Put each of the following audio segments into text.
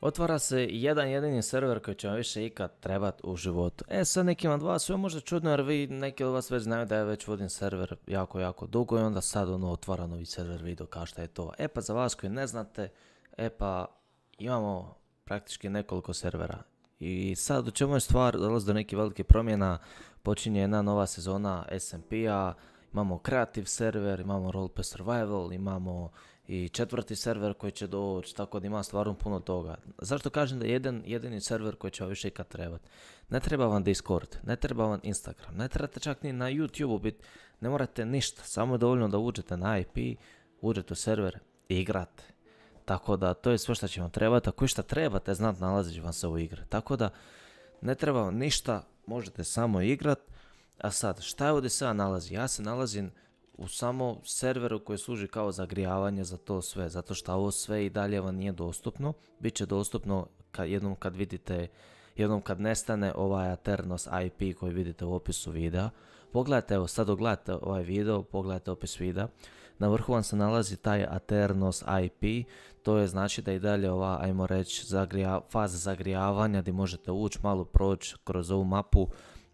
Otvara se jedan jedini server koji će vam više ikad trebati u životu. E sad nekim od vas, sve možda čudno jer vi neki od vas već znaju da ja već vodim server jako jako dugo i onda sad ono otvara novi server video kao šta je to. E pa za vas koji ne znate, e pa imamo praktički nekoliko servera. I sad u čemu je stvar, dolazi do neke velike promjena, počinje jedna nova sezona SMP-a, imamo creative server, imamo Roleplay Survival, imamo i četvrti server koji će doći, tako da ima stvarno puno toga. Zašto kažem da je jedan jedini server koji će vam više ikad trebati? Ne treba vam Discord, ne treba vam Instagram, ne trebate čak ni na YouTube biti, ne morate ništa, samo je dovoljno da uđete na IP, uđete u server i igrate. Tako da to je sve što će vam trebati, ako išta trebate znat nalazit će vam se u igre. Tako da ne treba vam ništa, možete samo igrat. A sad, šta je ovdje sada nalazi? Ja se nalazim u samo serveru koji služi kao zagrijavanje za to sve, zato što ovo sve i dalje vam nije dostupno, bit će dostupno jednom kad vidite, jednom kad nestane ovaj Aternos IP koji vidite u opisu videa, pogledajte, evo sad ogledajte ovaj video, pogledajte opis videa, na vrhu vam se nalazi taj Aternos IP, to je znači da i dalje ova, ajmo reći, zagrija, faza zagrijavanja gdje možete ući, malo proći kroz ovu mapu,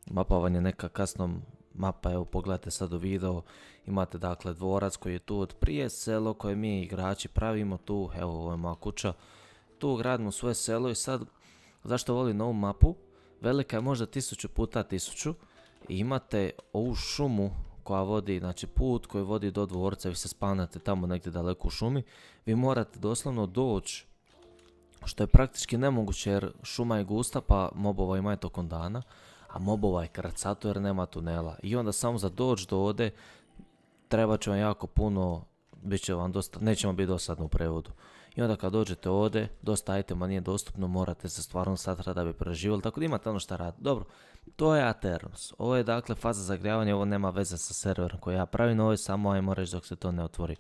mapa vam je neka kasnom mapa, evo pogledajte sad u video, imate dakle dvorac koji je tu od prije, selo koje mi igrači pravimo tu, evo ovo je moja kuća, tu gradimo svoje selo i sad, zašto volim ovu mapu? Velika je možda tisuću puta tisuću i imate ovu šumu koja vodi, znači put koji vodi do dvorca, vi se spanate tamo negdje daleko u šumi, vi morate doslovno doći što je praktički nemoguće jer šuma je gusta pa mobova ima to tokom dana a mobova je kracato jer nema tunela. I onda samo za doći do ovdje treba će vam jako puno, vam dosta, nećemo biti dosadno u prevodu. I onda kad dođete ovdje, dosta itema nije dostupno, morate se stvarno satra da bi preživali, tako da imate ono šta radite Dobro, to je Aternos. Ovo je dakle faza zagrijavanja, ovo nema veze sa serverom koji ja pravim, ovo je samo, ajmo reći dok se to ne otvori.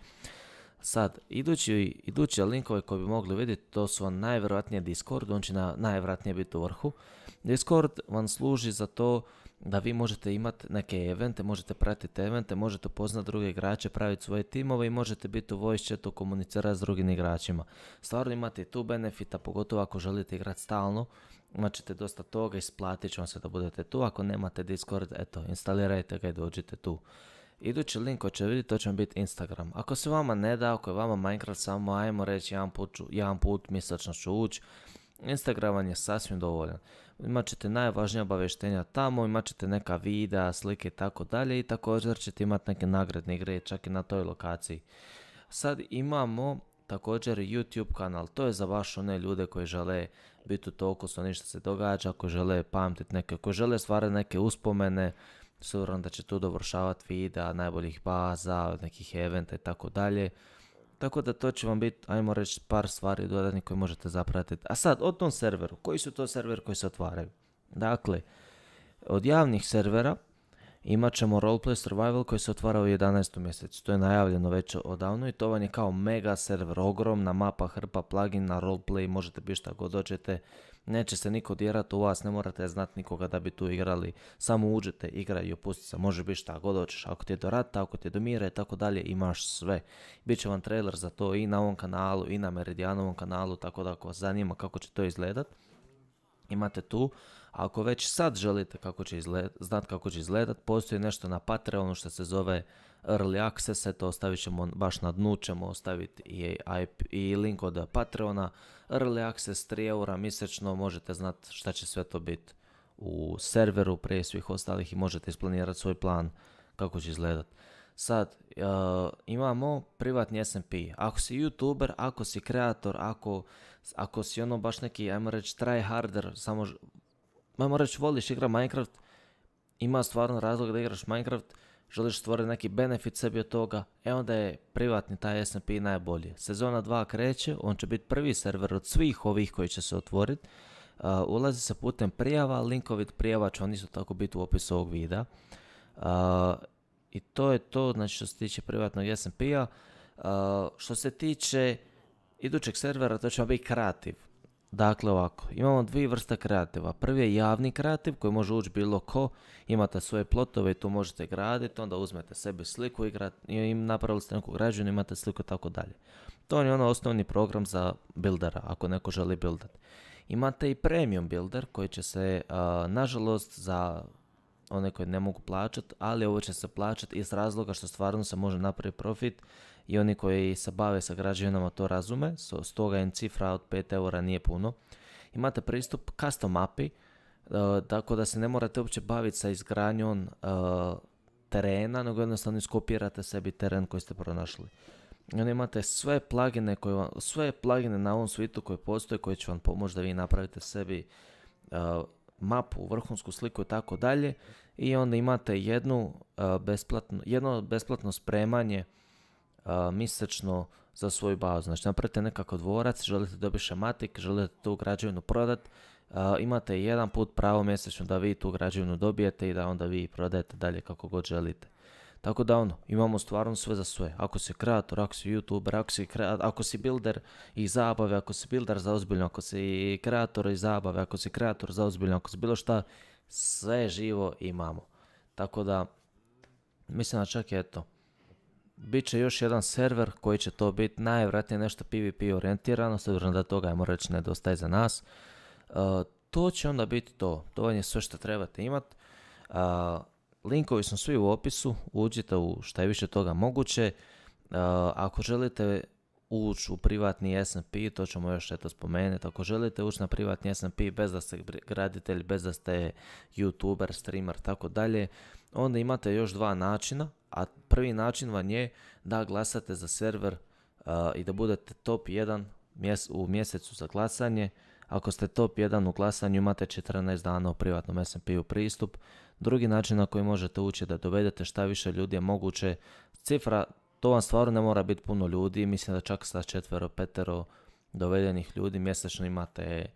Sad, idući, idući linkove koje bi mogli vidjeti, to su vam najvjerojatnije Discord, on će na, najvjerojatnije biti u vrhu. Discord vam služi za to da vi možete imati neke evente, možete pratiti evente, možete poznati druge igrače, praviti svoje timove i možete biti u voice chatu, komunicirati s drugim igračima. Stvarno imate tu benefita, pogotovo ako želite igrati stalno, imat ćete dosta toga, isplatit će vam se da budete tu. Ako nemate Discord, eto, instalirajte ga i dođite tu. Idući link koji će vidjeti to će biti Instagram. Ako se vama ne da, ako je vama Minecraft samo ajmo reći jedan put, jedan put ću ući, Instagram vam je sasvim dovoljan. Imat ćete najvažnija obavještenja tamo, imat ćete neka videa, slike i tako dalje i također ćete imati neke nagradne igre čak i na toj lokaciji. Sad imamo također YouTube kanal, to je za vaš one ljude koji žele biti u toku sa ništa se događa, koji žele pamtiti neke, koji žele stvarati neke uspomene, s da će tu dovršavati videa, najboljih baza, nekih eventa i tako dalje. Tako da to će vam biti, ajmo reći, par stvari dodatnih koje možete zapratiti. A sad, o tom serveru. Koji su to serveri koji se otvaraju? Dakle, od javnih servera imat ćemo Roleplay Survival koji se otvara u 11. mjesecu. To je najavljeno već odavno i to vam je kao mega server, ogromna mapa, hrpa, plugin na roleplay, možete biti šta god dođete. Neće se niko djerati u vas, ne morate znati nikoga da bi tu igrali. Samo uđete, igraj i opusti se, može biti šta god dođeš, Ako ti je do rata, ako ti je do mira i tako dalje, imaš sve. Biće vam trailer za to i na ovom kanalu i na Meridianovom kanalu, tako da ako vas zanima kako će to izgledat imate tu. ako već sad želite kako će izgledat, znat kako će izgledat, postoji nešto na Patreonu što se zove Early Access, to ostavit ćemo baš na dnu, ćemo ostaviti i, IP, i link od Patreona. Early Access 3 eura mjesečno, možete znat šta će sve to biti u serveru prije svih ostalih i možete isplanirati svoj plan kako će izgledat. Sad, e, imamo privatni SMP. Ako si youtuber, ako si kreator, ako, ako si ono baš neki, ajmo reći, try harder, samo, ajmo reći, voliš igra Minecraft, ima stvarno razlog da igraš Minecraft, želiš stvoriti neki benefit sebi od toga, e onda je privatni taj SMP najbolji. Sezona 2 kreće, on će biti prvi server od svih ovih koji će se otvoriti. E, ulazi se putem prijava, linkovit prijava će on isto tako biti u opisu ovog videa. E, i to je to, znači što se tiče privatnog SMP-a. Uh, što se tiče idućeg servera, to će biti kreativ. Dakle ovako, imamo dvije vrste kreativa. Prvi je javni kreativ koji može ući bilo ko, imate svoje plotove i tu možete graditi, onda uzmete sebi sliku i im napravili ste neku građu, imate sliku i tako dalje. To je ono osnovni program za buildera, ako neko želi buildati. Imate i premium builder koji će se, nažalost, za one koje ne mogu plaćati, ali ovo će se plaćati iz razloga što stvarno se može napraviti profit i oni koji se bave sa građevinama to razume, stoga im cifra od 5 eura nije puno. Imate pristup custom mapi, e, tako da se ne morate uopće baviti sa izgranjom e, terena, nego jednostavno iskopirate sebi teren koji ste pronašli. I onda imate sve plugine, koje vam, sve plugine na ovom svitu koje postoje, koje će vam pomoći da vi napravite sebi uh, mapu, vrhunsku sliku i tako dalje i onda imate jednu e, besplatno, jedno besplatno spremanje e, mjesečno za svoju bazu. Znači napravite nekako dvorac, želite dobiti šematik, želite tu građevinu prodati, e, imate jedan put pravo mjesečno da vi tu građevinu dobijete i da onda vi prodajete dalje kako god želite. Tako da ono, imamo stvarno sve za sve. Ako si kreator, ako si youtuber, ako si, kreator, ako si builder i zabave, ako si builder za ozbiljno, ako si kreator i zabave, ako si kreator za ozbiljno, ako si bilo šta, sve živo imamo. Tako da, mislim da čak je eto, bit će još jedan server koji će to biti najvratnije nešto PvP orijentirano, s obzirom da toga, ajmo reći, nedostaje za nas. E, to će onda biti to, to je sve što trebate imati. E, linkovi su svi u opisu, uđite u šta je više toga moguće. E, ako želite ući u privatni S&P, to ćemo još eto spomenuti. Ako želite ući na privatni S&P bez da ste graditelj, bez da ste youtuber, streamer, tako dalje, onda imate još dva načina, a prvi način vam je da glasate za server eh, i da budete top 1 mjese, u mjesecu za glasanje. Ako ste top 1 u glasanju imate 14 dana u privatnom S&P-u pristup. Drugi način na koji možete ući da dovedete šta više ljudi je moguće. Cifra to vam stvarno ne mora biti puno ljudi, mislim da čak sa četvero, petero dovedenih ljudi mjesečno imate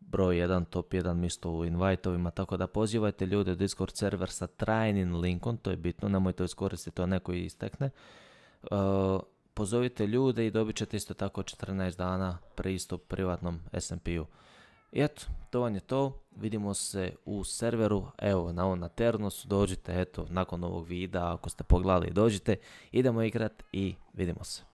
broj 1, top 1 mjesto u invajtovima, tako da pozivajte ljude u Discord server sa trajnim linkom, to je bitno, nemojte iskoristiti to neko istekne. E, pozovite ljude i dobit ćete isto tako 14 dana pristup privatnom SMP-u. I eto, to vam je to. Vidimo se u serveru, evo na ovom Ternosu, dođite, eto, nakon ovog videa, ako ste pogledali, dođite, idemo igrat i vidimo se.